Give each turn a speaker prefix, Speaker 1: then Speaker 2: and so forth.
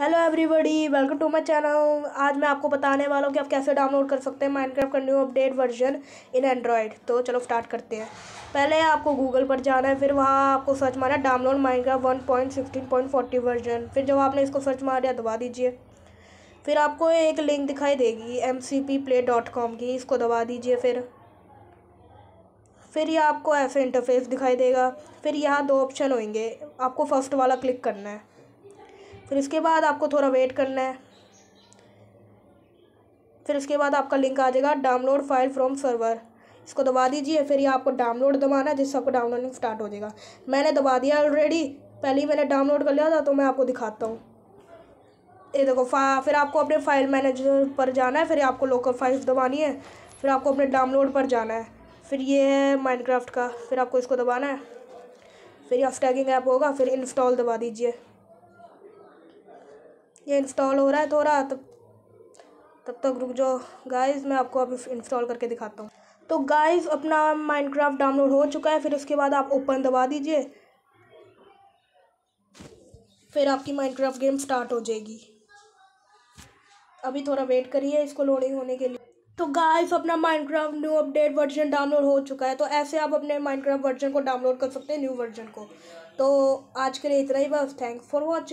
Speaker 1: hello everybody welcome to my channel आज मैं आपको बताने वाला हूँ कि आप कैसे डाउनलोड कर सकते हैं माइनक्राफ्ट का new update version in Android तो चलो स्टार्ट करते हैं पहले आपको गूगल पर जाना है फिर वहाँ आपको सर्च मारना है download Minecraft one point sixteen point forty version फिर जब आपने इसको सर्च मार दिया दबा दीजिए फिर आपको एक लिंक दिखाई देगी M C P play dot com की इसको दबा दीजिए फिर फिर ये आपको ऐसे इंटरफेस दिखाई देगा फिर यहाँ दो ऑप्शन होंगे आपको फर्स्ट वाला क्लिक करना है फिर इसके बाद आपको थोड़ा वेट करना है फिर इसके बाद आपका लिंक आ जाएगा डाउनलोड फाइल फ्रॉम सर्वर इसको दबा दीजिए फिर ये आपको डाउनलोड दबाना है जिससे आपको डाउनलोडिंग स्टार्ट हो जाएगा मैंने दबा दिया ऑलरेडी पहले ही मैंने डाउनलोड कर लिया था तो मैं आपको दिखाता हूँ ये देखो फिर आपको अपने फाइल मैनेजर पर जाना है फिर आपको लोकल फाइल्स दबानी है फिर आपको अपने डाउनलोड पर जाना है फिर ये है माइंड का फिर आपको इसको दबाना है फिर यह स्टैकिंग ऐप होगा फिर इंस्टॉल दबा दीजिए ये इंस्टॉल हो रहा है थोड़ा तब तब तक रुक जाओ गाइस मैं आपको अब इंस्टॉल करके दिखाता हूँ तो गाइस अपना माइनक्राफ्ट डाउनलोड हो चुका है फिर उसके बाद आप ओपन दबा दीजिए फिर आपकी माइनक्राफ्ट गेम स्टार्ट हो जाएगी अभी थोड़ा वेट करिए इसको लोडिंग होने के लिए तो गाइस अपना Minecraft new update version download हो चुका है तो ऐसे आप अपने माइनक्राफ्ट वर्जन को डाउनलोड कर सकते हैं न्यू वर्जन को तो आज के लिए इतना ही बस थैंक्स फॉर वॉचिंग